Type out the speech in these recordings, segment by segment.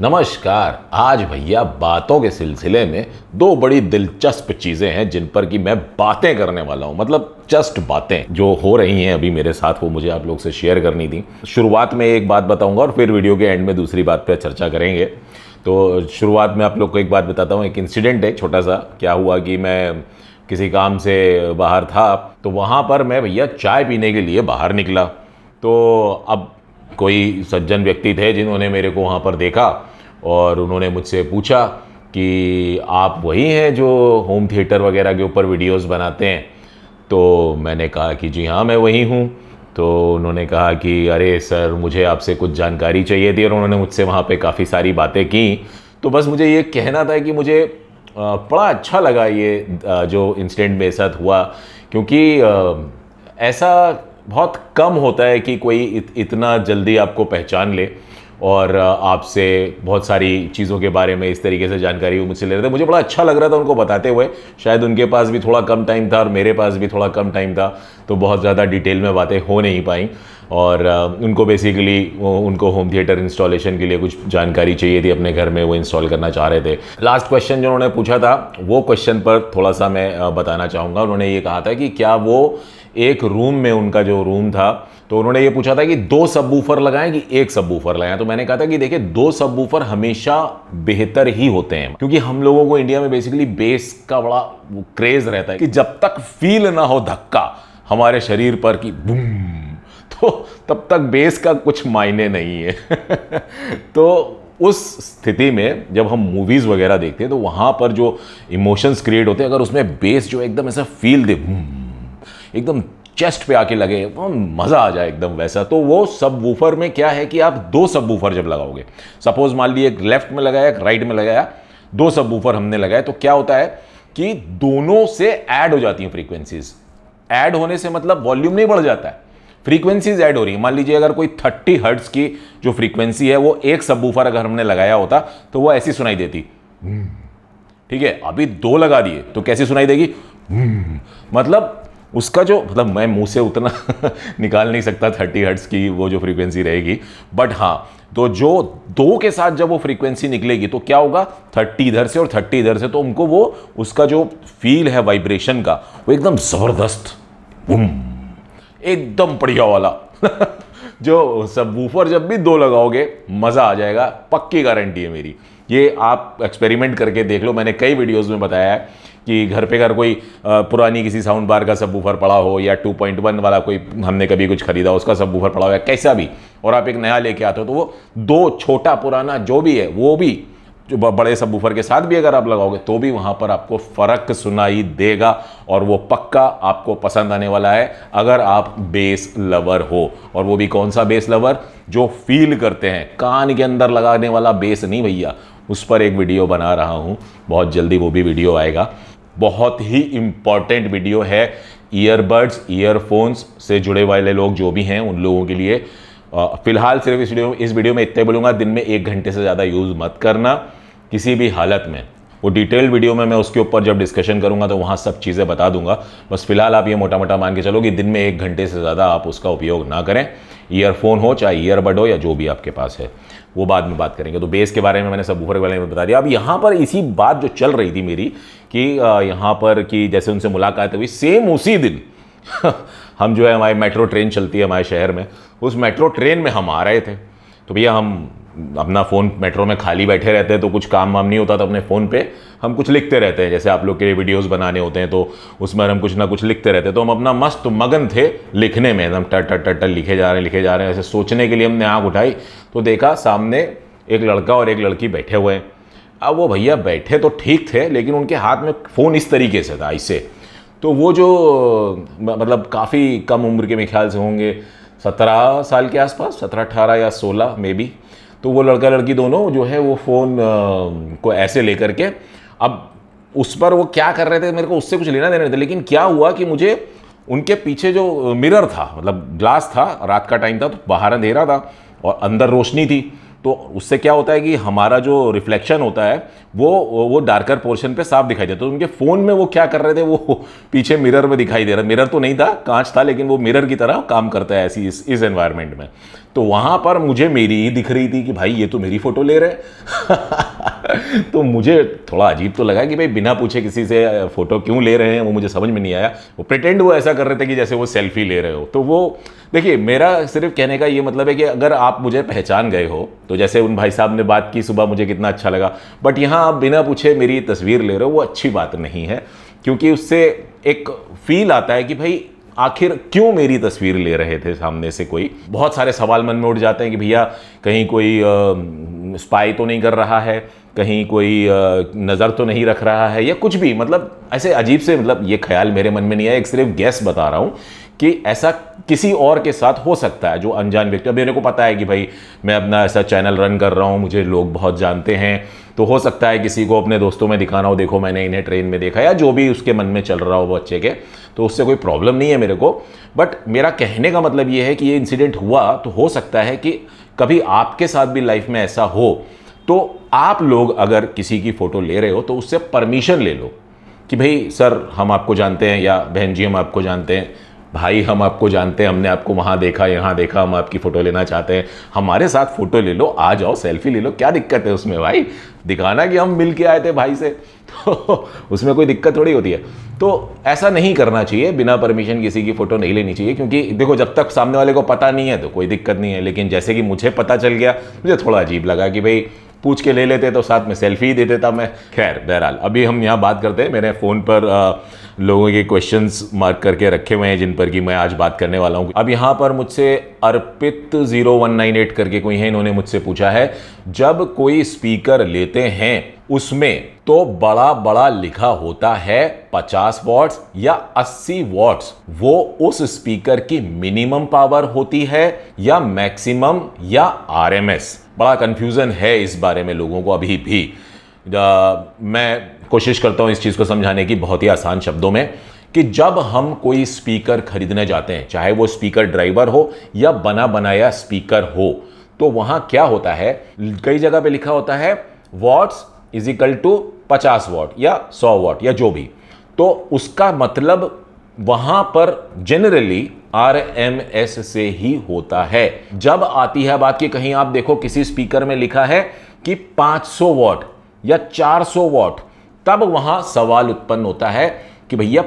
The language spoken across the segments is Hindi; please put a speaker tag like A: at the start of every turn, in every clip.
A: नमस्कार आज भैया बातों के सिलसिले में दो बड़ी दिलचस्प चीज़ें हैं जिन पर कि मैं बातें करने वाला हूं मतलब जस्ट बातें जो हो रही हैं अभी मेरे साथ वो मुझे आप लोग से शेयर करनी थी शुरुआत में एक बात बताऊंगा और फिर वीडियो के एंड में दूसरी बात पर चर्चा करेंगे तो शुरुआत में आप लोग को एक बात बताता हूँ एक इंसिडेंट है छोटा सा क्या हुआ कि मैं किसी काम से बाहर था तो वहाँ पर मैं भैया चाय पीने के लिए बाहर निकला तो अब कोई सज्जन व्यक्ति थे जिन्होंने मेरे को वहाँ पर देखा और उन्होंने मुझसे पूछा कि आप वही हैं जो होम थिएटर वगैरह के ऊपर वीडियोस बनाते हैं तो मैंने कहा कि जी हाँ मैं वही हूँ तो उन्होंने कहा कि अरे सर मुझे आपसे कुछ जानकारी चाहिए थी और उन्होंने मुझसे वहाँ पे काफ़ी सारी बातें की तो बस मुझे ये कहना था कि मुझे बड़ा अच्छा लगा ये जो इंसिडेंट मेरे साथ हुआ क्योंकि ऐसा बहुत कम होता है कि कोई इत, इतना जल्दी आपको पहचान ले और आपसे बहुत सारी चीज़ों के बारे में इस तरीके से जानकारी मुझसे ले रहे थे मुझे बड़ा अच्छा लग रहा था उनको बताते हुए शायद उनके पास भी थोड़ा कम टाइम था और मेरे पास भी थोड़ा कम टाइम था तो बहुत ज़्यादा डिटेल में बातें हो नहीं पाई और उनको बेसिकली उनको होम थिएटर इंस्टॉलेशन के लिए कुछ जानकारी चाहिए थी अपने घर में वो इंस्टॉल करना चाह रहे थे लास्ट क्वेश्चन जो उन्होंने पूछा था वो क्वेश्चन पर थोड़ा सा मैं बताना चाहूँगा उन्होंने ये कहा था कि क्या वो एक रूम में उनका जो रूम था तो उन्होंने ये पूछा था कि दो सब लगाएं कि एक सब लगाएं तो मैंने कहा था कि देखिए दो सब हमेशा बेहतर ही होते हैं क्योंकि हम लोगों को इंडिया में बेसिकली बेस का बड़ा क्रेज रहता है कि जब तक फील ना हो धक्का हमारे शरीर पर कि बूम तो तब तक बेस का कुछ मायने नहीं है तो उस स्थिति में जब हम मूवीज़ वगैरह देखते हैं तो वहाँ पर जो इमोशंस क्रिएट होते हैं अगर उसमें बेस जो एकदम ऐसा फील दे एकदम चेस्ट पे आके लगे मज़ा आ जाए एकदम वैसा तो वो सब वूफर में क्या है कि आप दो सब वूफर जब लगाओगे सपोज मान लीजिए एक लेफ्ट में लगाया एक राइट में लगाया दो सब वूफर हमने लगाए तो क्या होता है कि दोनों से ऐड हो जाती हैं फ्रीक्वेंसीज ऐड होने से मतलब वॉल्यूम नहीं बढ़ जाता है फ्रीक्वेंसीज ऐड हो रही है मान लीजिए अगर कोई थर्टी हर्ट्स की जो फ्रीक्वेंसी है वो एक सब वूफर अगर हमने लगाया होता तो वो ऐसी सुनाई देती हम्म। ठीक है अभी दो लगा दिए तो कैसी सुनाई देगी हम्म। मतलब उसका जो मतलब मैं मुंह से उतना निकाल नहीं सकता थर्टी हर्ट्स की वो जो फ्रीक्वेंसी रहेगी बट हाँ तो जो दो के साथ जब वो फ्रीक्वेंसी निकलेगी तो क्या होगा थर्टी इधर से और थर्टी इधर से तो उनको वो उसका जो फील है वाइब्रेशन का वो एकदम ज़बरदस्त एकदम बढ़िया वाला जो सब वूफर जब भी दो लगाओगे मज़ा आ जाएगा पक्की गारंटी है मेरी ये आप एक्सपेरिमेंट करके देख लो मैंने कई वीडियोज में बताया है कि घर पे अगर कोई पुरानी किसी साउंड बार का सब बूफर पड़ा हो या 2.1 वाला कोई हमने कभी कुछ खरीदा उसका सब बूफर पड़ा हो या कैसा भी और आप एक नया लेके आते हो तो वो दो छोटा पुराना जो भी है वो भी जो बड़े सब बूफर के साथ भी अगर आप लगाओगे तो भी वहाँ पर आपको फ़र्क सुनाई देगा और वो पक्का आपको पसंद आने वाला है अगर आप बेस लवर हो और वो भी कौन सा बेस लवर जो फील करते हैं कान के अंदर लगाने वाला बेस नहीं भैया उस पर एक वीडियो बना रहा हूँ बहुत जल्दी वो भी वीडियो आएगा बहुत ही इम्पॉर्टेंट वीडियो है ईयरबड्स ईयरफोन्स से जुड़े वाले लोग जो भी हैं उन लोगों के लिए फिलहाल सिर्फ इस वीडियो इस वीडियो में इतने बोलूँगा दिन में एक घंटे से ज़्यादा यूज़ मत करना किसी भी हालत में वो डिटेल वीडियो में मैं उसके ऊपर जब डिस्कशन करूँगा तो वहाँ सब चीज़ें बता दूंगा बस फिलहाल आप ये मोटा मोटा मान के चलो कि दिन में एक घंटे से ज़्यादा आप उसका उपयोग ना करें ईयरफोन हो चाहे ईयरबड हो या जो भी आपके पास है वो बाद में बात करेंगे तो बेस के बारे में मैंने सब ऊपर के बारे में बता दिया अब यहाँ पर इसी बात जो चल रही थी मेरी कि यहाँ पर कि जैसे उनसे मुलाकात हुई सेम उसी दिन हम जो है हमारी मेट्रो ट्रेन चलती है हमारे शहर में उस मेट्रो ट्रेन में हम आ रहे थे तो भैया हम अपना फ़ोन मेट्रो में खाली बैठे रहते हैं तो कुछ काम वाम नहीं होता तो अपने फ़ोन पे हम कुछ लिखते रहते हैं जैसे आप लोग के वीडियोस बनाने होते हैं तो उसमें हम कुछ ना कुछ लिखते रहते हैं तो हम अपना मस्त मगन थे लिखने में एकदम टट टट टट लिखे जा रहे हैं लिखे जा रहे हैं ऐसे सोचने के लिए हमने आँख उठाई तो देखा सामने एक लड़का और एक लड़की बैठे हुए हैं अब वो भैया बैठे तो ठीक थे लेकिन उनके हाथ में फ़ोन इस तरीके से था ऐसे तो वो जो मतलब काफ़ी कम उम्र के मेरे ख्याल से होंगे सत्रह साल के आसपास सत्रह अठारह या सोलह मे बी तो वो लड़का लड़की दोनों जो है वो फ़ोन को ऐसे लेकर के अब उस पर वो क्या कर रहे थे मेरे को उससे कुछ लेना देना था लेकिन क्या हुआ कि मुझे उनके पीछे जो मिरर था मतलब ग्लास था रात का टाइम था तो बाहर अंधेरा था और अंदर रोशनी थी तो उससे क्या होता है कि हमारा जो रिफ्लेक्शन होता है वो वो डार्कर पोर्शन पे साफ दिखाई देता है तो उनके फ़ोन में वो क्या कर रहे थे वो पीछे मिरर में दिखाई दे रहा मिरर तो नहीं था कांच था लेकिन वो मिरर की तरह काम करता है ऐसी इस इस एनवायरमेंट में तो वहाँ पर मुझे मेरी ही दिख रही थी कि भाई ये तो मेरी फ़ोटो ले रहे तो मुझे थोड़ा अजीब तो लगा कि भाई बिना पूछे किसी से फ़ोटो क्यों ले रहे हैं वो मुझे समझ में नहीं आया वो प्रिटेंड वो ऐसा कर रहे थे कि जैसे वो सेल्फ़ी ले रहे हो तो वो देखिए मेरा सिर्फ कहने का ये मतलब है कि अगर आप मुझे पहचान गए हो तो जैसे उन भाई साहब ने बात की सुबह मुझे कितना अच्छा लगा बट यहाँ आप बिना पूछे मेरी तस्वीर ले रहे हो वो अच्छी बात नहीं है क्योंकि उससे एक फील आता है कि भाई आखिर क्यों मेरी तस्वीर ले रहे थे सामने से कोई बहुत सारे सवाल मन में उठ जाते हैं कि भैया कहीं कोई आ, स्पाई तो नहीं कर रहा है कहीं कोई आ, नज़र तो नहीं रख रहा है या कुछ भी मतलब ऐसे अजीब से मतलब ये ख्याल मेरे मन में नहीं आया एक सिर्फ गैस बता रहा हूँ कि ऐसा किसी और के साथ हो सकता है जो अनजान व्यक्ति अब मेरे को पता है कि भाई मैं अपना ऐसा चैनल रन कर रहा हूँ मुझे लोग बहुत जानते हैं तो हो सकता है किसी को अपने दोस्तों में दिखाना हो देखो मैंने इन्हें ट्रेन में देखा या जो भी उसके मन में चल रहा हो वो बच्चे के तो उससे कोई प्रॉब्लम नहीं है मेरे को बट मेरा कहने का मतलब ये है कि ये इंसिडेंट हुआ तो हो सकता है कि कभी आपके साथ भी लाइफ में ऐसा हो तो आप लोग अगर किसी की फ़ोटो ले रहे हो तो उससे परमिशन ले लो कि भाई सर हम आपको जानते हैं या बहन जी हम आपको जानते हैं भाई हम आपको जानते हैं हमने आपको वहाँ देखा यहाँ देखा हम आपकी फ़ोटो लेना चाहते हैं हमारे साथ फ़ोटो ले लो आ जाओ सेल्फी ले लो क्या दिक्कत है उसमें भाई दिखाना कि हम मिल के आए थे भाई से तो उसमें कोई दिक्कत थोड़ी होती है तो ऐसा नहीं करना चाहिए बिना परमिशन किसी की फ़ोटो नहीं लेनी चाहिए क्योंकि देखो जब तक सामने वाले को पता नहीं है तो कोई दिक्कत नहीं है लेकिन जैसे कि मुझे पता चल गया मुझे थोड़ा अजीब लगा कि भाई पूछ के ले लेते तो साथ में सेल्फी दे देता मैं खैर बहरहाल अभी हम यहाँ बात करते हैं मेरे फ़ोन पर आ, लोगों के क्वेश्चंस मार्क करके रखे हुए हैं जिन पर कि मैं आज बात करने वाला हूँ अब यहाँ पर मुझसे Arpit zero one nine eight करके कोई है इन्होंने मुझसे पूछा है जब कोई स्पीकर लेते हैं उसमें तो बड़ा बड़ा लिखा होता है 50 वॉट्स या 80 वॉट्स वो उस स्पीकर की मिनिमम पावर होती है या मैक्सिमम या आरएमएस बड़ा कंफ्यूजन है इस बारे में लोगों को अभी भी आ, मैं कोशिश करता हूं इस चीज़ को समझाने की बहुत ही आसान शब्दों में कि जब हम कोई स्पीकर खरीदने जाते हैं चाहे वो स्पीकर ड्राइवर हो या बना बनाया स्पीकर हो तो वहां क्या होता है कई जगह पे लिखा होता है वॉट्स इक्वल टू पचास वॉट या सौ वॉट या जो भी तो उसका मतलब वहां पर जनरली आर एम एस से ही होता है जब आती है बात कि कहीं आप देखो किसी स्पीकर में लिखा है कि 500 वॉट या 400 वॉट तब वहां सवाल उत्पन्न होता है कि भैया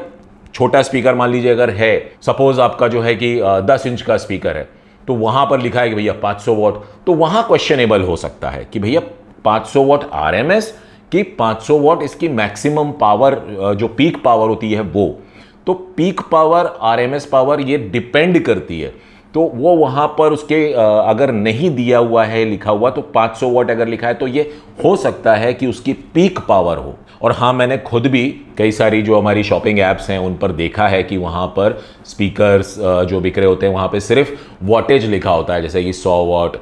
A: छोटा स्पीकर मान लीजिए अगर है सपोज आपका जो है कि 10 इंच का स्पीकर है तो वहां पर लिखा है कि भैया 500 वॉट तो वहां क्वेश्चनेबल हो सकता है कि भैया 500 वॉट एस कि 500 वॉट इसकी मैक्सिमम पावर जो पीक पावर होती है वो तो पीक पावर एस पावर ये डिपेंड करती है तो वो वहाँ पर उसके अगर नहीं दिया हुआ है लिखा हुआ तो 500 वॉट अगर लिखा है तो ये हो सकता है कि उसकी पीक पावर हो और हाँ मैंने खुद भी कई सारी जो हमारी शॉपिंग ऐप्स हैं उन पर देखा है कि वहाँ पर स्पीकर्स जो बिक रहे होते हैं वहाँ पे सिर्फ वॉटेज लिखा होता है जैसे कि 100 वॉट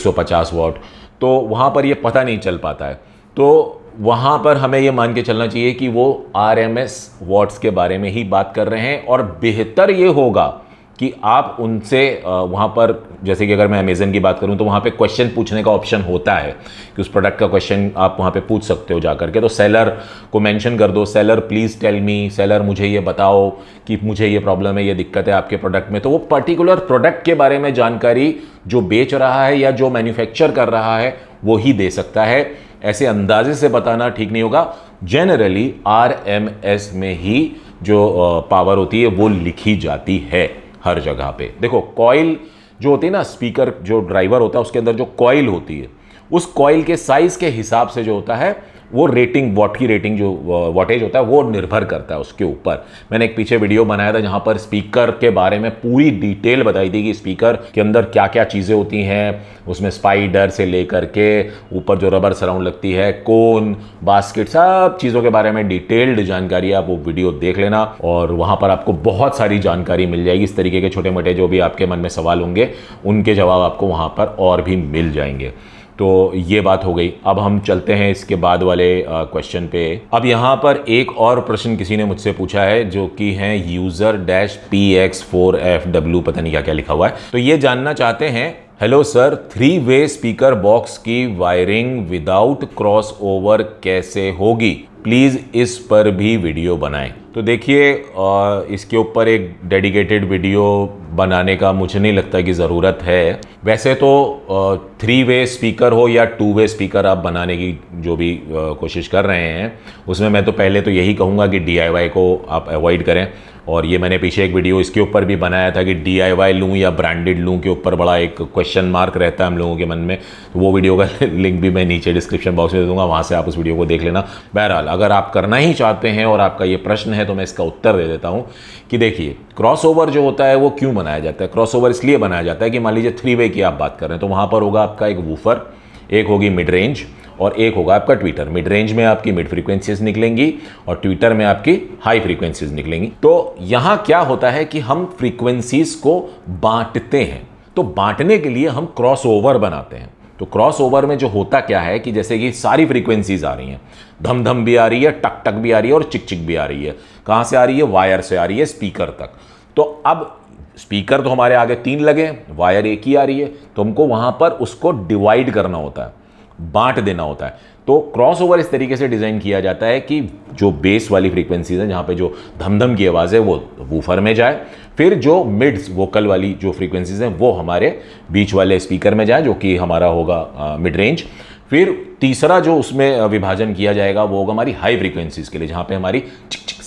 A: 150 वॉट तो वहाँ पर ये पता नहीं चल पाता है तो वहाँ पर हमें ये मान के चलना चाहिए कि वो आर एम एस के बारे में ही बात कर रहे हैं और बेहतर ये होगा कि आप उनसे वहाँ पर जैसे कि अगर मैं अमेज़न की बात करूँ तो वहाँ पे क्वेश्चन पूछने का ऑप्शन होता है कि उस प्रोडक्ट का क्वेश्चन आप वहाँ पे पूछ सकते हो जा कर के तो सेलर को मेंशन कर दो seller please tell me seller मुझे ये बताओ कि मुझे ये प्रॉब्लम है ये दिक्कत है आपके प्रोडक्ट में तो वो पर्टिकुलर प्रोडक्ट के बारे में जानकारी जो बेच रहा है या जो मैन्युफैक्चर कर रहा है वो ही दे सकता है ऐसे अंदाजे से बताना ठीक नहीं होगा जनरली आर में ही जो पावर होती है वो लिखी जाती है हर जगह पे देखो कॉयल जो होती है ना स्पीकर जो ड्राइवर होता है उसके अंदर जो कॉयल होती है उस कॉइल के साइज़ के हिसाब से जो होता है वो रेटिंग वॉट की रेटिंग जो वॉटेज uh, होता है वो निर्भर करता है उसके ऊपर मैंने एक पीछे वीडियो बनाया था जहाँ पर स्पीकर के बारे में पूरी डिटेल बताई थी कि स्पीकर के अंदर क्या क्या चीज़ें होती हैं उसमें स्पाइडर से लेकर के ऊपर जो रबर सराउंड लगती है कोन बास्केट सब चीज़ों के बारे में डिटेल्ड जानकारी आप वो वीडियो देख लेना और वहाँ पर आपको बहुत सारी जानकारी मिल जाएगी इस तरीके के छोटे मोटे जो भी आपके मन में सवाल होंगे उनके जवाब आपको वहाँ पर और भी मिल जाएंगे तो ये बात हो गई अब हम चलते हैं इसके बाद वाले क्वेश्चन पे अब यहाँ पर एक और प्रश्न किसी ने मुझसे पूछा है जो कि है user dash P X four F W पता नहीं क्या क्या लिखा हुआ है तो ये जानना चाहते हैं hello sir three way speaker box की वायरिंग विदाउट क्रॉस ओवर कैसे होगी प्लीज़ इस पर भी वीडियो बनाएं तो देखिए इसके ऊपर एक डेडिकेटेड वीडियो बनाने का मुझे नहीं लगता कि ज़रूरत है वैसे तो थ्री वे स्पीकर हो या टू वे स्पीकर आप बनाने की जो भी कोशिश कर रहे हैं उसमें मैं तो पहले तो यही कहूँगा कि डी को आप अवॉइड करें और ये मैंने पीछे एक वीडियो इसके ऊपर भी बनाया था कि डी आई वाई लूँ या ब्रांडेड लूँ के ऊपर बड़ा एक क्वेश्चन मार्क रहता है हम लोगों के मन में तो वो वीडियो का लिंक भी मैं नीचे डिस्क्रिप्शन बॉक्स में दे दूँगा वहाँ से आप उस वीडियो को देख लेना बहरहाल अगर आप करना ही चाहते हैं और आपका ये प्रश्न है तो मैं इसका उत्तर दे देता हूँ कि देखिए क्रॉस जो होता है वो क्यों बनाया जाता है क्रॉस इसलिए बनाया जाता है कि मान लीजिए थ्री वे की आप बात कर रहे हैं तो वहाँ पर होगा आपका एक वूफर एक होगी मिड रेंज और एक होगा आपका ट्विटर मिड रेंज में आपकी मिड फ्रीक्वेंसीज निकलेंगी और ट्विटर में आपकी हाई फ्रीक्वेंसीज निकलेंगी तो यहाँ क्या होता है कि हम फ्रीक्वेंसीज को बांटते हैं तो बांटने के लिए हम क्रॉस ओवर बनाते हैं तो क्रॉस ओवर में जो होता क्या है कि जैसे कि सारी फ्रीक्वेंसीज आ रही हैं धम धम भी आ रही है टक टक भी आ रही है और चिक चिक भी आ रही है कहाँ से आ रही है वायर से आ रही है स्पीकर तक तो अब स्पीकर तो हमारे आगे तीन लगे वायर एक ही आ रही है तो हमको वहाँ पर उसको डिवाइड करना होता है बांट देना होता है तो क्रॉसओवर इस तरीके से डिज़ाइन किया जाता है कि जो बेस वाली फ्रीक्वेंसीज हैं जहाँ पे जो धमधम की आवाज़ है वो वूफर में जाए फिर जो मिड्स वोकल वाली जो फ्रीक्वेंसीज हैं वो हमारे बीच वाले स्पीकर में जाए जो कि हमारा होगा मिड रेंज फिर तीसरा जो उसमें विभाजन किया जाएगा वो होगा हमारी हाई फ्रीक्वेंसीज के लिए जहाँ पे हमारी चिक चिक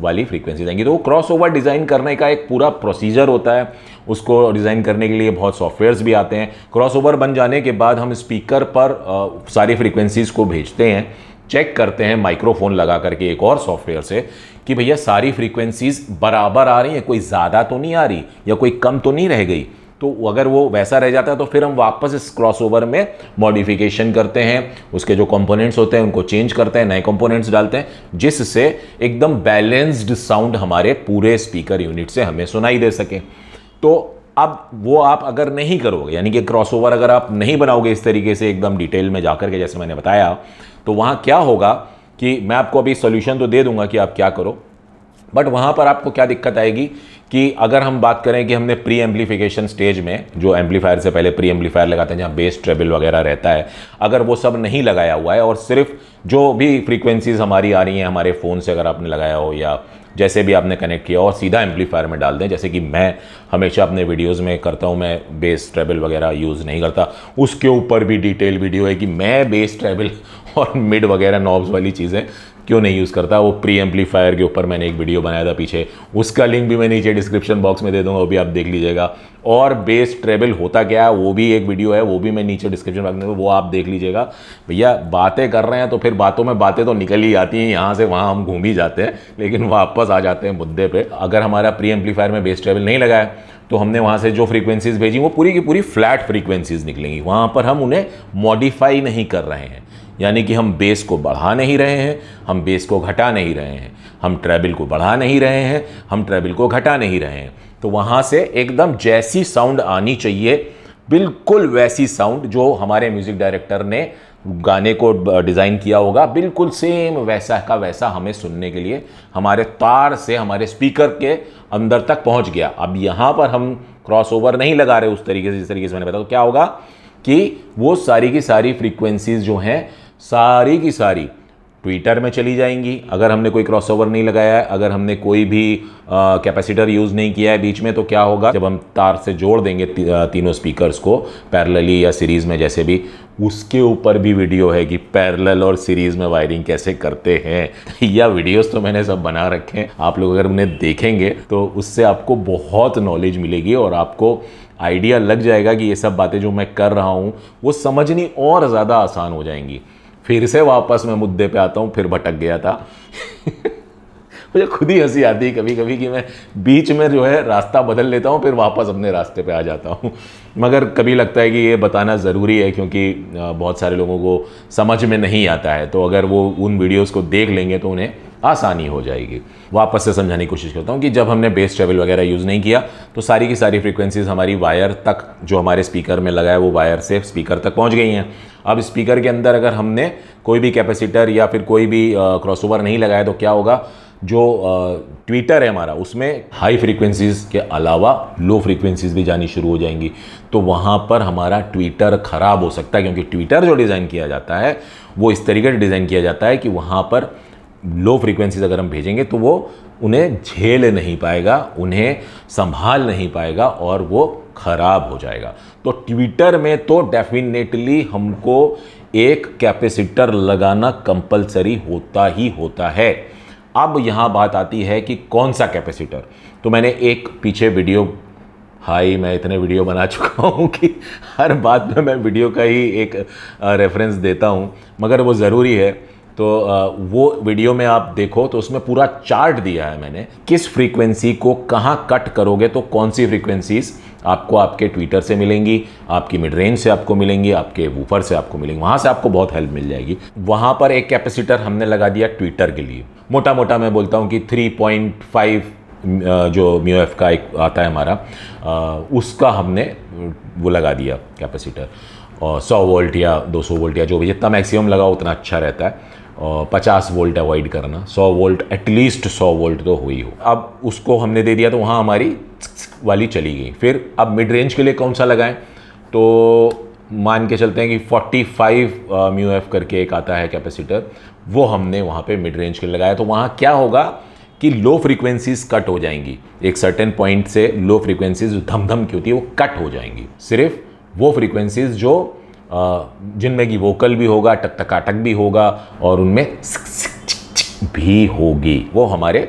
A: वाली फ्रीक्वेंसी आएंगी तो वो क्रॉस डिज़ाइन करने का एक पूरा प्रोसीजर होता है उसको डिज़ाइन करने के लिए बहुत सॉफ्टवेयर्स भी आते हैं क्रॉसओवर बन जाने के बाद हम स्पीकर पर आ, सारी फ्रीक्वेंसीज़ को भेजते हैं चेक करते हैं माइक्रोफोन लगा करके एक और सॉफ्टवेयर से कि भैया सारी फ्रीक्वेंसीज़ बराबर आ रही हैं कोई ज़्यादा तो नहीं आ रही या कोई कम तो नहीं रह गई तो अगर वो वैसा रह जाता है तो फिर हम वापस इस क्रॉसओवर में मॉडिफिकेशन करते हैं उसके जो कंपोनेंट्स होते हैं उनको चेंज करते हैं नए कंपोनेंट्स डालते हैं जिससे एकदम बैलेंस्ड साउंड हमारे पूरे स्पीकर यूनिट से हमें सुनाई दे सके तो अब वो आप अगर नहीं करोगे यानी कि क्रॉसओवर अगर आप नहीं बनाओगे इस तरीके से एकदम डिटेल में जाकर के जैसे मैंने बताया तो वहाँ क्या होगा कि मैं आपको अभी सोल्यूशन तो दे दूंगा कि आप क्या करो बट वहाँ पर आपको क्या दिक्कत आएगी कि अगर हम बात करें कि हमने प्री एम्पलीफिकेशन स्टेज में जो एम्पलीफायर से पहले प्री एम्पलीफायर लगाते हैं जहाँ बेस ट्रेबल वगैरह रहता है अगर वो सब नहीं लगाया हुआ है और सिर्फ जो भी फ्रीक्वेंसीज हमारी आ रही हैं हमारे फ़ोन से अगर आपने लगाया हो या जैसे भी आपने कनेक्ट किया और सीधा एम्पलीफायर में डाल दें जैसे कि मैं हमेशा अपने वीडियोज़ में करता हूँ मैं बेस ट्रेबल वगैरह यूज़ नहीं करता उसके ऊपर भी डिटेल वीडियो है कि मैं बेस ट्रेबल और मिड वगैरह नॉब्स वाली चीज़ें क्यों नहीं यूज़ करता वो प्री एम्पलीफायर के ऊपर मैंने एक वीडियो बनाया था पीछे उसका लिंक भी मैं नीचे डिस्क्रिप्शन बॉक्स में दे दूंगा वो भी आप देख लीजिएगा और बेस ट्रेबल होता क्या है वो भी एक वीडियो है वो भी मैं नीचे डिस्क्रिप्शन बॉक्स में वो आप देख लीजिएगा भैया बातें कर रहे हैं तो फिर बातों में बातें तो निकल ही आती हैं यहाँ से वहाँ हम घूम ही जाते हैं लेकिन वापस आ जाते हैं मुद्दे पर अगर हमारा प्री एम्पलीफायर में बेस ट्रेबल नहीं लगाया तो हमने वहाँ से जो फ्रीक्वेंसीज़ भेजी वो पूरी की पूरी फ्लैट फ्रीक्वेंसीज़ निकलेंगी वहाँ पर हम उन्हें मॉडिफाई नहीं कर रहे हैं यानी कि हम बेस को बढ़ा नहीं रहे हैं हम बेस को घटा नहीं रहे हैं हम ट्रेबल को बढ़ा नहीं रहे हैं हम ट्रेबल को घटा नहीं रहे हैं तो वहाँ से एकदम जैसी साउंड आनी चाहिए बिल्कुल वैसी साउंड जो हमारे म्यूज़िक डायरेक्टर ने गाने को डिज़ाइन किया होगा बिल्कुल सेम वैसा का वैसा हमें सुनने के लिए हमारे तार से हमारे स्पीकर के अंदर तक पहुंच गया अब यहाँ पर हम क्रॉस ओवर नहीं लगा रहे उस तरीके से जिस तरीके से मैंने बताया तो क्या होगा कि वो सारी की सारी फ्रीक्वेंसीज जो हैं सारी की सारी ट्विटर में चली जाएंगी अगर हमने कोई क्रॉसओवर नहीं लगाया है अगर हमने कोई भी कैपेसिटर यूज़ नहीं किया है बीच में तो क्या होगा जब हम तार से जोड़ देंगे ती, तीनों स्पीकर्स को पैरलली या सीरीज़ में जैसे भी उसके ऊपर भी वीडियो है कि पैरलल और सीरीज़ में वायरिंग कैसे करते हैं या वीडियोस तो मैंने सब बना रखे हैं आप लोग अगर उन्हें देखेंगे तो उससे आपको बहुत नॉलेज मिलेगी और आपको आइडिया लग जाएगा कि ये सब बातें जो मैं कर रहा हूँ वो समझनी और ज़्यादा आसान हो जाएंगी फिर से वापस मैं मुद्दे पे आता हूँ फिर भटक गया था मुझे खुद ही हंसी आती है कभी कभी कि मैं बीच में जो है रास्ता बदल लेता हूँ फिर वापस अपने रास्ते पे आ जाता हूँ मगर कभी लगता है कि ये बताना ज़रूरी है क्योंकि बहुत सारे लोगों को समझ में नहीं आता है तो अगर वो उन वीडियोज़ को देख लेंगे तो उन्हें आसानी हो जाएगी वापस से समझाने की कोशिश करता हूँ कि जब हमने बेस ट्रेवल वगैरह यूज़ नहीं किया तो सारी की सारी फ्रिक्वेंसीज़ हमारी वायर तक जो हमारे स्पीकर में लगा है वो वायर से स्पीकर तक पहुँच गई हैं अब स्पीकर के अंदर अगर हमने कोई भी कैपेसिटर या फिर कोई भी क्रॉसओवर नहीं लगाया तो क्या होगा जो ट्विटर है हमारा उसमें हाई फ्रीक्वेंसीज़ के अलावा लो फ्रीक्वेंसीज़ भी जानी शुरू हो जाएंगी तो वहाँ पर हमारा ट्विटर ख़राब हो सकता है क्योंकि ट्विटर जो डिज़ाइन किया जाता है वो इस तरीके से डिज़ाइन किया जाता है कि वहाँ पर लो फ्रीक्वेंसीज अगर हम भेजेंगे तो वो उन्हें झेल नहीं पाएगा उन्हें संभाल नहीं पाएगा और वो ख़राब हो जाएगा तो ट्विटर में तो डेफिनेटली हमको एक कैपेसिटर लगाना कंपलसरी होता ही होता है अब यहाँ बात आती है कि कौन सा कैपेसिटर तो मैंने एक पीछे वीडियो हाई मैं इतने वीडियो बना चुका हूँ कि हर बात में मैं वीडियो का ही एक रेफरेंस देता हूँ मगर वो ज़रूरी है तो वो वीडियो में आप देखो तो उसमें पूरा चार्ट दिया है मैंने किस फ्रीक्वेंसी को कहाँ कट करोगे तो कौन सी फ्रीक्वेंसीज़ आपको आपके ट्विटर से मिलेंगी आपकी मिड रेंज से आपको मिलेंगी आपके वूफर से आपको मिलेंगी वहाँ से आपको बहुत हेल्प मिल जाएगी वहाँ पर एक कैपेसिटर हमने लगा दिया ट्विटर के लिए मोटा मोटा मैं बोलता हूँ कि 3.5 जो म्यू एफ का एक आता है हमारा उसका हमने वो लगा दिया कैपेसिटर सौ वोल्ट या 200 वोल्ट या जो भी जितना मैक्सिमम लगा उतना अच्छा रहता है पचास वोल्ट अवॉइड करना सौ वोल्ट एटलीस्ट सौ वोल्ट तो हुई हो अब उसको हमने दे दिया तो वहाँ हमारी वाली चली गई फिर अब मिड रेंज के लिए कौन सा लगाएं तो मान के चलते हैं कि 45 फाइव म्यू एफ करके एक आता है कैपेसिटर वो हमने वहाँ पे मिड रेंज के लिए लगाया तो वहाँ क्या होगा कि लो फ्रीक्वेंसीज कट हो जाएंगी एक सर्टेन पॉइंट से लो फ्रीक्वेंसीज धम धम की होती है वो कट हो जाएंगी सिर्फ वो फ्रीक्वेंसीज जो जिनमें कि वोकल भी होगा टकटकाटक भी होगा और उनमें भी होगी वो हमारे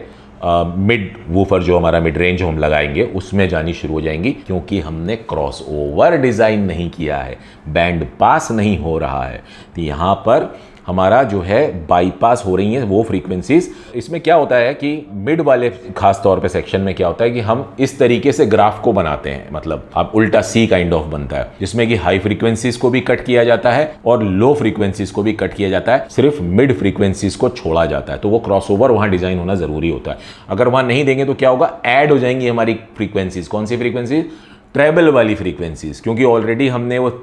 A: मिड वूफर जो हमारा मिड रेंज हम लगाएंगे उसमें जानी शुरू हो जाएंगी क्योंकि हमने क्रॉस ओवर डिज़ाइन नहीं किया है बैंड पास नहीं हो रहा है तो यहाँ पर हमारा जो है बाईपास हो रही है वो फ्रीक्वेंसीज इसमें क्या होता है कि मिड वाले खास तौर पे सेक्शन में क्या होता है कि हम इस तरीके से ग्राफ को बनाते हैं मतलब आप उल्टा सी काइंड ऑफ बनता है जिसमें कि हाई फ्रीक्वेंसीज को भी कट किया जाता है और लो फ्रीक्वेंसीज को भी कट किया जाता है सिर्फ मिड फ्रीक्वेंसीज को छोड़ा जाता है तो वो क्रॉस ओवर वहाँ डिजाइन होना जरूरी होता है अगर वहाँ नहीं देंगे तो क्या होगा एड हो जाएंगी हमारी फ्रीक्वेंसीज कौन सी फ्रीक्वेंसीज ट्रेबल वाली फ्रीक्वेंसीज क्योंकि ऑलरेडी हमने वो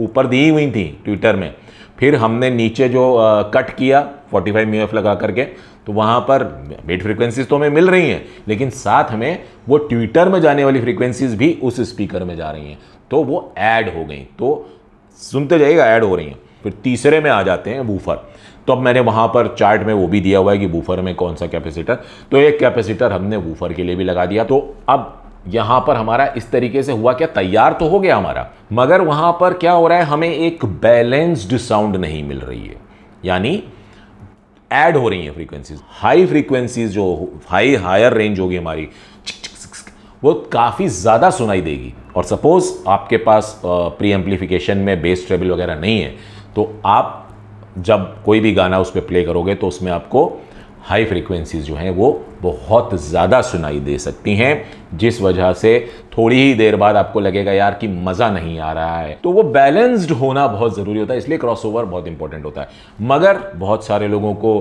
A: ऊपर दी हुई थी ट्विटर में फिर हमने नीचे जो आ, कट किया 45 फाइव एफ लगा करके तो वहाँ पर बेट फ्रिक्वेंसीज तो हमें मिल रही हैं लेकिन साथ हमें वो ट्विटर में जाने वाली फ्रिक्वेंसीज़ भी उस स्पीकर में जा रही हैं तो वो ऐड हो गई तो सुनते जाइएगा ऐड हो रही हैं फिर तीसरे में आ जाते हैं वूफर तो अब मैंने वहाँ पर चार्ट में वो भी दिया हुआ है कि वूफर में कौन सा कैपेसिटर तो एक कैपेसिटर हमने वूफर के लिए भी लगा दिया तो अब यहाँ पर हमारा इस तरीके से हुआ क्या तैयार तो हो गया हमारा मगर वहाँ पर क्या हो रहा है हमें एक बैलेंस्ड साउंड नहीं मिल रही है यानी ऐड हो रही है फ्रीक्वेंसीज हाई फ्रीक्वेंसीज जो हाई हायर रेंज होगी हमारी वो काफ़ी ज़्यादा सुनाई देगी और सपोज़ आपके पास प्री एम्पलीफिकेशन में बेस ट्रेबल वगैरह नहीं है तो आप जब कोई भी गाना उस पर प्ले करोगे तो उसमें आपको हाई फ्रीक्वेंसीज जो हैं वो बहुत ज़्यादा सुनाई दे सकती हैं जिस वजह से थोड़ी ही देर बाद आपको लगेगा यार कि मज़ा नहीं आ रहा है तो वो बैलेंस्ड होना बहुत ज़रूरी होता है इसलिए क्रॉसओवर बहुत इंपॉर्टेंट होता है मगर बहुत सारे लोगों को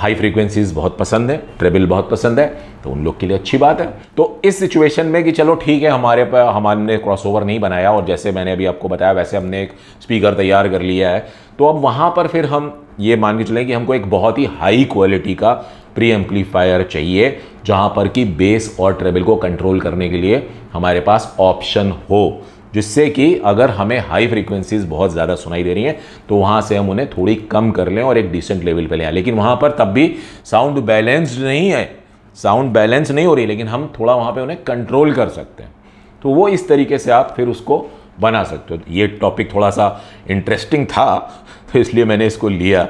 A: हाई फ्रीक्वेंसीज बहुत पसंद है ट्रेबल बहुत पसंद है तो उन लोग के लिए अच्छी बात है तो इस सिचुएशन में कि चलो ठीक है हमारे पर हमने क्रॉसओवर नहीं बनाया और जैसे मैंने अभी आपको बताया वैसे हमने एक स्पीकर तैयार कर लिया है तो अब वहाँ पर फिर हम ये मान के चलें कि हमको एक बहुत ही हाई क्वालिटी का प्री एम्पलीफायर चाहिए जहाँ पर कि बेस और ट्रेबल को कंट्रोल करने के लिए हमारे पास ऑप्शन हो जिससे कि अगर हमें हाई फ्रीक्वेंसीज बहुत ज़्यादा सुनाई दे रही हैं तो वहाँ से हम उन्हें थोड़ी कम कर लें और एक डिसेंट लेवल पे ले आए लेकिन वहाँ पर तब भी साउंड बैलेंस्ड नहीं है साउंड बैलेंस नहीं हो रही लेकिन हम थोड़ा वहाँ पे उन्हें कंट्रोल कर सकते हैं तो वो इस तरीके से आप फिर उसको बना सकते हो ये टॉपिक थोड़ा सा इंटरेस्टिंग था तो इसलिए मैंने इसको लिया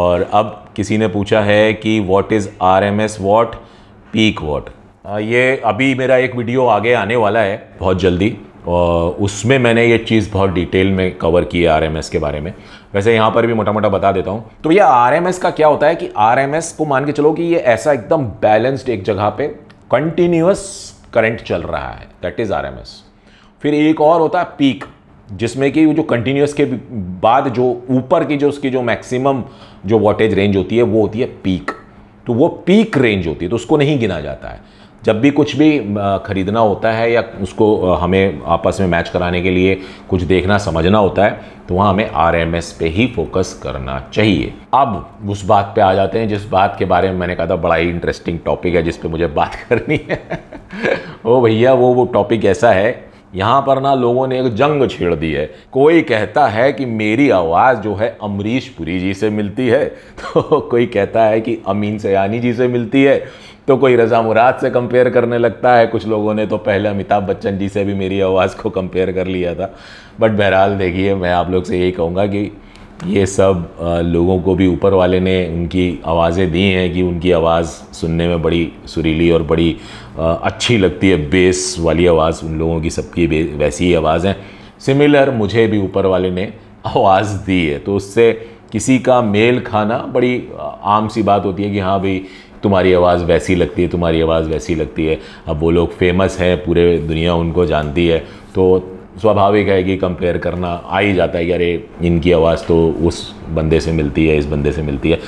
A: और अब किसी ने पूछा है कि what is R M S watt peak watt ये अभी मेरा एक वीडियो आगे आने वाला है बहुत जल्दी और उसमें मैंने ये चीज़ बहुत डिटेल में कवर की है आर एम एस के बारे में वैसे यहाँ पर भी मोटा मोटा बता देता हूँ तो ये आर एम एस का क्या होता है कि आर एम एस को मान के चलो कि ये ऐसा एकदम बैलेंस्ड एक जगह पे कंटिन्यूस करंट चल रहा है that is R M S फिर एक और होता है पीक जिसमें कि जो कंटिन्यूस के बाद जो ऊपर की जो उसकी जो मैक्सिमम जो वोटेज रेंज होती है वो होती है पीक तो वो पीक रेंज होती है तो उसको नहीं गिना जाता है जब भी कुछ भी ख़रीदना होता है या उसको हमें आपस में मैच कराने के लिए कुछ देखना समझना होता है तो वहाँ हमें आर एम एस पे ही फोकस करना चाहिए अब उस बात पे आ जाते हैं जिस बात के बारे में मैंने कहा था बड़ा ही इंटरेस्टिंग टॉपिक है जिस पे मुझे बात करनी है ओ भैया वो वो टॉपिक ऐसा है यहाँ पर ना लोगों ने एक जंग छेड़ दी है कोई कहता है कि मेरी आवाज़ जो है अमरीश पुरी जी से मिलती है तो कोई कहता है कि अमीन सयानी जी से मिलती है तो कोई रज़ा मुराद से कंपेयर करने लगता है कुछ लोगों ने तो पहले अमिताभ बच्चन जी से भी मेरी आवाज़ को कंपेयर कर लिया था बट बहरहाल देखिए मैं आप लोग से यही कहूँगा कि ये सब लोगों को भी ऊपर वाले ने उनकी आवाज़ें दी हैं कि उनकी आवाज़ सुनने में बड़ी सुरीली और बड़ी अच्छी लगती है बेस वाली आवाज़ उन लोगों की सबकी वैसी ही आवाज़ है सिमिलर मुझे भी ऊपर वाले ने आवाज़ दी है तो उससे किसी का मेल खाना बड़ी आम सी बात होती है कि हाँ भाई तुम्हारी आवाज़ वैसी लगती है तुम्हारी आवाज़ वैसी लगती है अब वो लोग फेमस हैं पूरे दुनिया उनको जानती है तो स्वाभाविक है कि कंपेयर करना आ ही जाता है कि अरे इनकी आवाज़ तो उस बंदे से मिलती है इस बंदे से मिलती है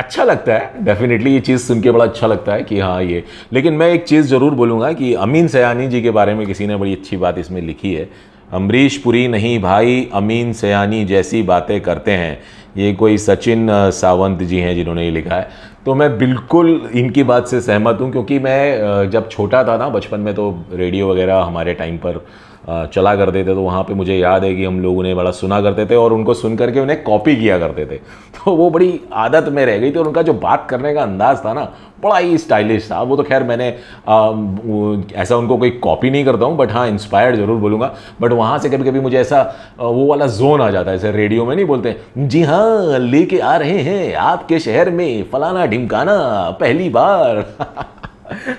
A: अच्छा लगता है डेफिनेटली ये चीज़ सुन के बड़ा अच्छा लगता है कि हाँ ये लेकिन मैं एक चीज़ ज़रूर बोलूँगा कि अमीन सयानी जी के बारे में किसी ने बड़ी अच्छी बात इसमें लिखी है अमरीश पुरी नहीं भाई अमीन सयानी जैसी बातें करते हैं ये कोई सचिन सावंत जी हैं जिन्होंने ये लिखा है तो मैं बिल्कुल इनकी बात से सहमत हूँ क्योंकि मैं जब छोटा था ना बचपन में तो रेडियो वगैरह हमारे टाइम पर चला करते थे तो वहाँ पे मुझे याद है कि हम लोग उन्हें बड़ा सुना करते थे और उनको सुन करके उन्हें कॉपी किया करते थे तो वो बड़ी आदत में रह गई थी और उनका जो बात करने का अंदाज़ था ना बड़ा ही स्टाइलिश था वो तो खैर मैंने आ, ऐसा उनको कोई कॉपी नहीं करता हूँ बट हाँ इंस्पायर्ड ज़रूर बोलूँगा बट वहाँ से कभी कभी मुझे ऐसा वो वाला जोन आ जाता है जैसे रेडियो में नहीं बोलते जी हाँ लेके आ रहे हैं आपके शहर में फलाना ढिमकाना पहली बार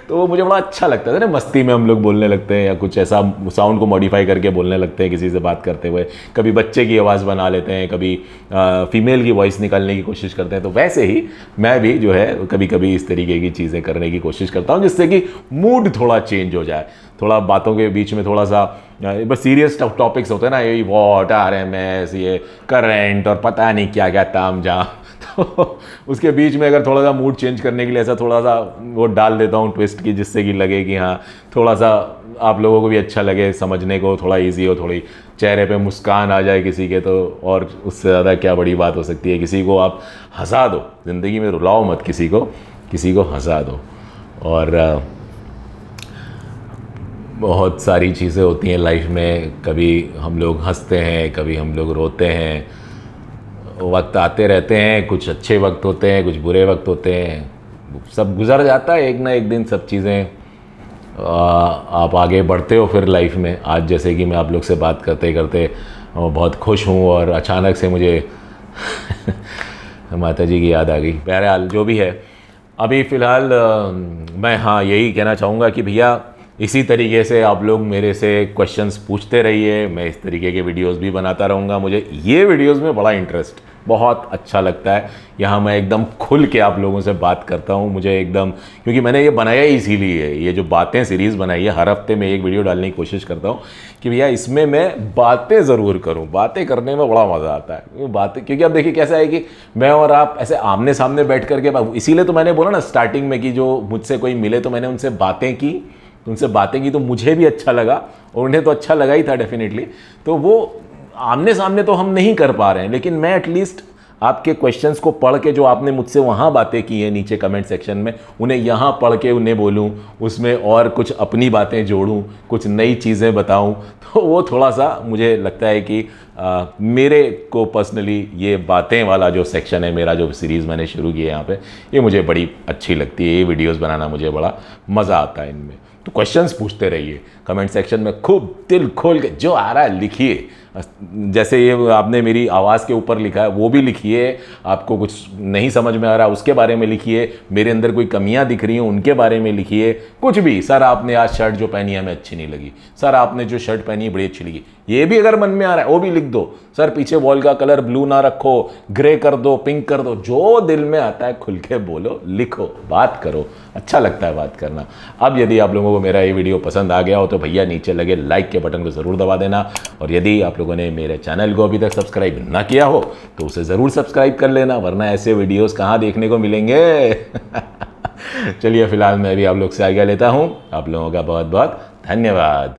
A: तो वो मुझे बड़ा अच्छा लगता था ना मस्ती में हम लोग बोलने लगते हैं या कुछ ऐसा साउंड को मॉडिफाई करके बोलने लगते हैं किसी से बात करते हुए कभी बच्चे की आवाज़ बना लेते हैं कभी आ, फीमेल की वॉइस निकालने की कोशिश करते हैं तो वैसे ही मैं भी जो है कभी कभी इस तरीके की चीज़ें करने की कोशिश करता हूँ जिससे कि मूड थोड़ा चेंज हो जाए थोड़ा बातों के बीच में थोड़ा सा बस सीरियस टॉपिक्स होते हैं ना ये वॉट आर एम एस ये करेंट और पता नहीं क्या क्या ताम जहाँ तो उसके बीच में अगर थोड़ा सा मूड चेंज करने के लिए ऐसा थोड़ा सा वो डाल देता हूँ ट्विस्ट की जिससे कि लगे कि हाँ थोड़ा सा आप लोगों को भी अच्छा लगे समझने को थोड़ा इजी हो थोड़ी चेहरे पे मुस्कान आ जाए किसी के तो और उससे ज़्यादा क्या बड़ी बात हो सकती है किसी को आप हंसा दो ज़िंदगी में रुलाओ मत किसी को किसी को हंसा दो और बहुत सारी चीज़ें होती हैं लाइफ में कभी हम लोग हंसते हैं कभी हम लोग रोते हैं वक्त आते रहते हैं कुछ अच्छे वक्त होते हैं कुछ बुरे वक्त होते हैं सब गुजर जाता है एक ना एक दिन सब चीज़ें आप आगे बढ़ते हो फिर लाइफ में आज जैसे कि मैं आप लोग से बात करते करते बहुत खुश हूँ और अचानक से मुझे माता जी की याद आ गई बहरहाल जो भी है अभी फ़िलहाल मैं हाँ यही कहना चाहूँगा कि भैया इसी तरीके से आप लोग मेरे से क्वेश्चंस पूछते रहिए मैं इस तरीके के वीडियोस भी बनाता रहूँगा मुझे ये वीडियोस में बड़ा इंटरेस्ट बहुत अच्छा लगता है यहाँ मैं एकदम खुल के आप लोगों से बात करता हूँ मुझे एकदम क्योंकि मैंने ये बनाया ही इसीलिए ये जो बातें सीरीज़ बनाई है हर हफ्ते में एक वीडियो डालने की कोशिश करता हूँ कि भैया इसमें मैं बातें ज़रूर करूँ बातें करने में बड़ा मज़ा आता है बातें क्योंकि अब देखिए कैसा है कि मैं और आप ऐसे आमने सामने बैठ करके इसीलिए तो मैंने बोला ना स्टार्टिंग में कि जो मुझसे कोई मिले तो मैंने उनसे बातें की उनसे बातें की तो मुझे भी अच्छा लगा और उन्हें तो अच्छा लगा ही था डेफिनेटली तो वो आमने सामने तो हम नहीं कर पा रहे हैं लेकिन मैं एटलीस्ट आपके क्वेश्चंस को पढ़ के जो आपने मुझसे वहाँ बातें की हैं नीचे कमेंट सेक्शन में उन्हें यहाँ पढ़ के उन्हें बोलूँ उसमें और कुछ अपनी बातें जोड़ूँ कुछ नई चीज़ें बताऊँ तो वो थोड़ा सा मुझे लगता है कि आ, मेरे को पर्सनली ये बातें वाला जो सेक्शन है मेरा जो सीरीज़ मैंने शुरू की है यहाँ पर ये मुझे बड़ी अच्छी लगती है ये वीडियोज़ बनाना मुझे बड़ा मज़ा आता है इनमें तो क्वेश्चंस पूछते रहिए कमेंट सेक्शन में खूब दिल खोल के जो आ रहा है लिखिए जैसे ये आपने मेरी आवाज़ के ऊपर लिखा है वो भी लिखिए आपको कुछ नहीं समझ में आ रहा उसके बारे में लिखिए मेरे अंदर कोई कमियां दिख रही हैं उनके बारे में लिखिए कुछ भी सर आपने आज शर्ट जो पहनी हमें अच्छी नहीं लगी सर आपने जो शर्ट पहनी है बड़ी अच्छी लगी ये भी अगर मन में आ रहा है वो भी लिख दो सर पीछे वॉल का कलर ब्लू ना रखो ग्रे कर दो पिंक कर दो जो दिल में आता है खुल के बोलो लिखो बात करो अच्छा लगता है बात करना अब यदि आप लोगों को मेरा ये वीडियो पसंद आ गया हो तो भैया नीचे लगे लाइक के बटन को ज़रूर दबा देना और यदि आप लोगों ने मेरे चैनल को अभी तक सब्सक्राइब ना किया हो तो उसे ज़रूर सब्सक्राइब कर लेना वरना ऐसे वीडियोज़ कहाँ देखने को मिलेंगे चलिए फिलहाल मैं भी आप लोग से आज्ञा लेता हूँ आप लोगों का बहुत बहुत धन्यवाद